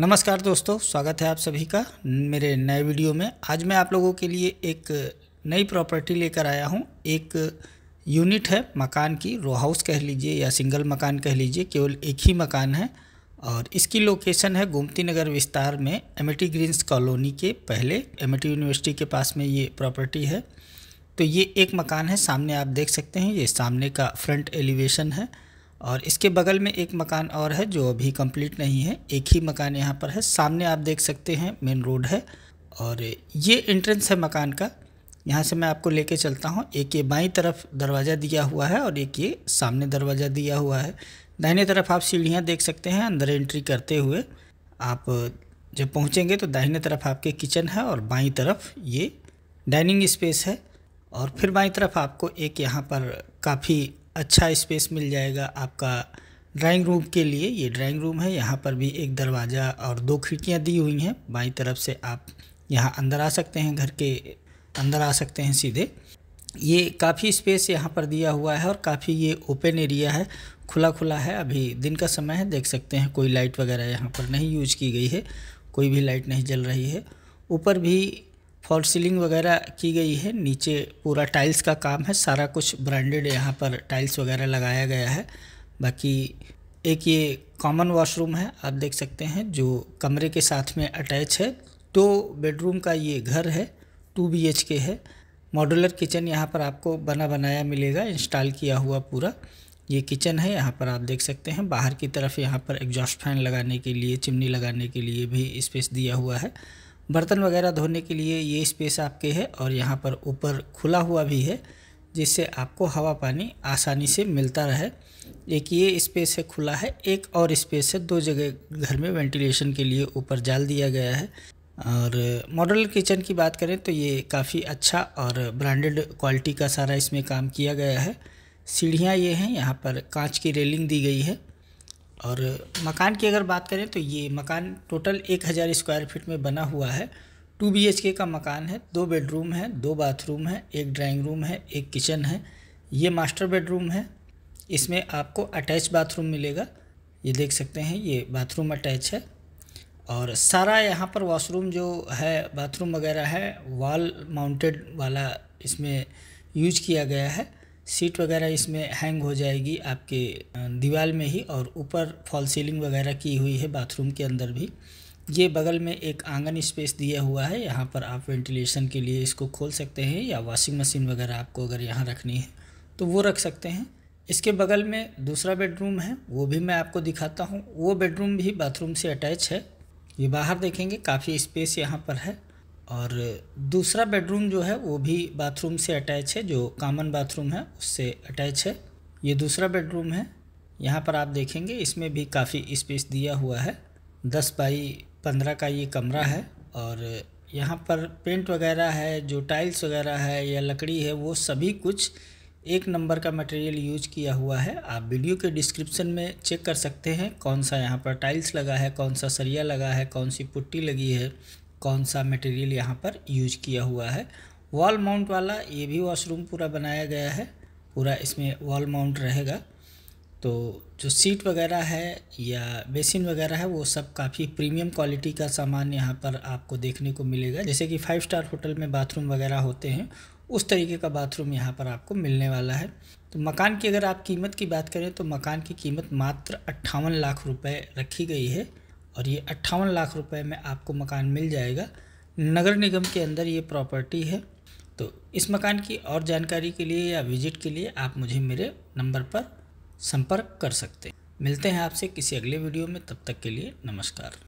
नमस्कार दोस्तों स्वागत है आप सभी का मेरे नए वीडियो में आज मैं आप लोगों के लिए एक नई प्रॉपर्टी लेकर आया हूं एक यूनिट है मकान की रो हाउस कह लीजिए या सिंगल मकान कह लीजिए केवल एक ही मकान है और इसकी लोकेशन है गोमती नगर विस्तार में एमिटी ग्रीन्स कॉलोनी के पहले एमिटी यूनिवर्सिटी के पास में ये प्रॉपर्टी है तो ये एक मकान है सामने आप देख सकते हैं ये सामने का फ्रंट एलिवेशन है और इसके बगल में एक मकान और है जो अभी कंप्लीट नहीं है एक ही मकान यहाँ पर है सामने आप देख सकते हैं मेन रोड है और ये एंट्रेंस है मकान का यहाँ से मैं आपको लेके चलता हूँ एक ये बाई तरफ दरवाज़ा दिया हुआ है और एक ये सामने दरवाज़ा दिया हुआ है दाहिने तरफ आप सीढ़ियाँ देख सकते हैं अंदर एंट्री करते हुए आप जब पहुँचेंगे तो दाहिने तरफ आपके किचन है और बाई तरफ ये डाइनिंग स्पेस है और फिर बाई तरफ आपको एक यहाँ पर काफ़ी अच्छा स्पेस मिल जाएगा आपका ड्राइंग रूम के लिए ये ड्राइंग रूम है यहाँ पर भी एक दरवाज़ा और दो खिड़कियाँ दी हुई हैं बाई तरफ से आप यहाँ अंदर आ सकते हैं घर के अंदर आ सकते हैं सीधे ये काफ़ी स्पेस यहाँ पर दिया हुआ है और काफ़ी ये ओपन एरिया है खुला खुला है अभी दिन का समय है देख सकते हैं कोई लाइट वगैरह यहाँ पर नहीं यूज की गई है कोई भी लाइट नहीं जल रही है ऊपर भी फॉल सीलिंग वगैरह की गई है नीचे पूरा टाइल्स का काम है सारा कुछ ब्रांडेड यहाँ पर टाइल्स वगैरह लगाया गया है बाकी एक ये कॉमन वॉशरूम है आप देख सकते हैं जो कमरे के साथ में अटैच है दो बेडरूम का ये घर है टू बी एच के है मॉडुलर किचन यहाँ पर आपको बना बनाया मिलेगा इंस्टॉल किया हुआ पूरा ये किचन है यहाँ पर आप देख सकते हैं बाहर की तरफ यहाँ पर एग्जॉस्ट फैन लगाने के लिए चिमनी लगाने के लिए भी स्पेस दिया हुआ है बर्तन वगैरह धोने के लिए ये स्पेस आपके है और यहाँ पर ऊपर खुला हुआ भी है जिससे आपको हवा पानी आसानी से मिलता रहे एक ये स्पेस है खुला है एक और स्पेस है दो जगह घर में वेंटिलेशन के लिए ऊपर जाल दिया गया है और मॉडल किचन की बात करें तो ये काफ़ी अच्छा और ब्रांडेड क्वालिटी का सारा इसमें काम किया गया है सीढ़ियाँ ये हैं यहाँ पर कांच की रेलिंग दी गई है और मकान की अगर बात करें तो ये मकान टोटल एक हज़ार स्क्वायर फीट में बना हुआ है टू बी का मकान है दो बेडरूम है दो बाथरूम है एक ड्राइंग रूम है एक किचन है ये मास्टर बेडरूम है इसमें आपको अटैच बाथरूम मिलेगा ये देख सकते हैं ये बाथरूम अटैच है और सारा यहाँ पर वॉशरूम जो है बाथरूम वगैरह है वॉल माउंटेड वाला इसमें यूज किया गया है सीट वगैरह इसमें हैंग हो जाएगी आपके दीवार में ही और ऊपर फॉल सीलिंग वगैरह की हुई है बाथरूम के अंदर भी ये बगल में एक आंगन स्पेस दिया हुआ है यहाँ पर आप वेंटिलेशन के लिए इसको खोल सकते हैं या वॉशिंग मशीन वगैरह आपको अगर यहाँ रखनी है तो वो रख सकते हैं इसके बगल में दूसरा बेडरूम है वो भी मैं आपको दिखाता हूँ वो बेडरूम भी बाथरूम से अटैच है ये बाहर देखेंगे काफ़ी स्पेस यहाँ पर है और दूसरा बेडरूम जो है वो भी बाथरूम से अटैच है जो कॉमन बाथरूम है उससे अटैच है ये दूसरा बेडरूम है यहाँ पर आप देखेंगे इसमें भी काफ़ी स्पेस दिया हुआ है दस बाई पंद्रह का ये कमरा है और यहाँ पर पेंट वगैरह है जो टाइल्स वगैरह है या लकड़ी है वो सभी कुछ एक नंबर का मटेरियल यूज किया हुआ है आप वीडियो के डिस्क्रिप्शन में चेक कर सकते हैं कौन सा यहाँ पर टाइल्स लगा है कौन सा सरिया लगा है कौन सी पुट्टी लगी है कौन सा मटेरियल यहाँ पर यूज किया हुआ है वॉल माउंट वाला ये भी वॉशरूम पूरा बनाया गया है पूरा इसमें वॉल माउंट रहेगा तो जो सीट वगैरह है या बेसिन वगैरह है वो सब काफ़ी प्रीमियम क्वालिटी का सामान यहाँ पर आपको देखने को मिलेगा जैसे कि फाइव स्टार होटल में बाथरूम वगैरह होते हैं उस तरीके का बाथरूम यहाँ पर आपको मिलने वाला है तो मकान की अगर आप कीमत की बात करें तो मकान की कीमत मात्र अट्ठावन लाख रुपए रखी गई है और ये अट्ठावन लाख रुपए में आपको मकान मिल जाएगा नगर निगम के अंदर ये प्रॉपर्टी है तो इस मकान की और जानकारी के लिए या विजिट के लिए आप मुझे मेरे नंबर पर संपर्क कर सकते हैं मिलते हैं आपसे किसी अगले वीडियो में तब तक के लिए नमस्कार